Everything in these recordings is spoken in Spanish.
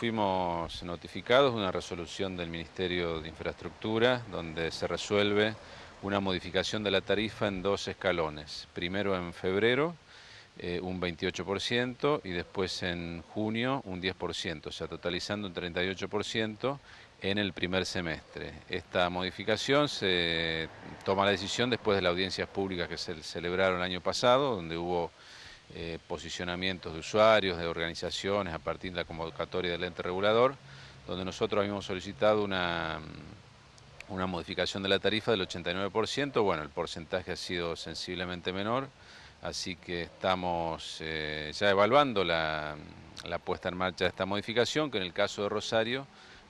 Fuimos notificados de una resolución del Ministerio de Infraestructura donde se resuelve una modificación de la tarifa en dos escalones. Primero en febrero eh, un 28% y después en junio un 10%, o sea, totalizando un 38% en el primer semestre. Esta modificación se toma la decisión después de las audiencias públicas que se celebraron el año pasado, donde hubo eh, posicionamientos de usuarios, de organizaciones, a partir de la convocatoria del ente regulador, donde nosotros habíamos solicitado una, mm, una modificación de la tarifa del 89%, bueno, el porcentaje ha sido sensiblemente menor, así que estamos eh, ya evaluando la, la puesta en marcha de esta modificación, que en el caso de Rosario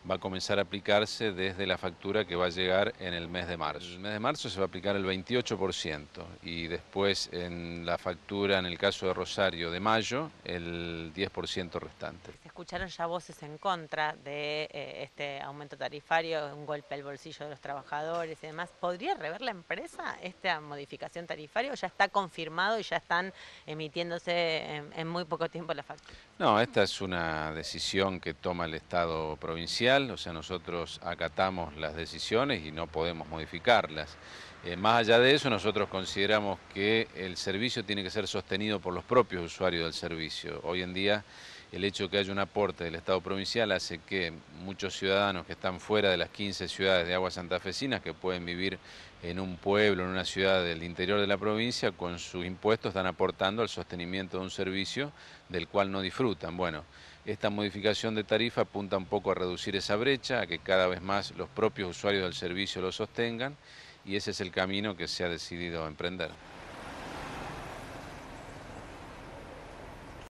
va a comenzar a aplicarse desde la factura que va a llegar en el mes de marzo. En el mes de marzo se va a aplicar el 28% y después en la factura, en el caso de Rosario, de mayo, el 10% restante. Se escucharon ya voces en contra de eh, este aumento tarifario, un golpe al bolsillo de los trabajadores y demás. ¿Podría rever la empresa esta modificación tarifaria o ya está confirmado y ya están emitiéndose en, en muy poco tiempo las facturas? No, esta es una decisión que toma el Estado provincial o sea, nosotros acatamos las decisiones y no podemos modificarlas. Eh, más allá de eso, nosotros consideramos que el servicio tiene que ser sostenido por los propios usuarios del servicio. Hoy en día el hecho de que haya un aporte del Estado provincial hace que muchos ciudadanos que están fuera de las 15 ciudades de aguas santafesinas, que pueden vivir en un pueblo, en una ciudad del interior de la provincia, con sus impuestos están aportando al sostenimiento de un servicio del cual no disfrutan. Bueno, esta modificación de tarifa apunta un poco a reducir esa brecha, a que cada vez más los propios usuarios del servicio lo sostengan y ese es el camino que se ha decidido emprender.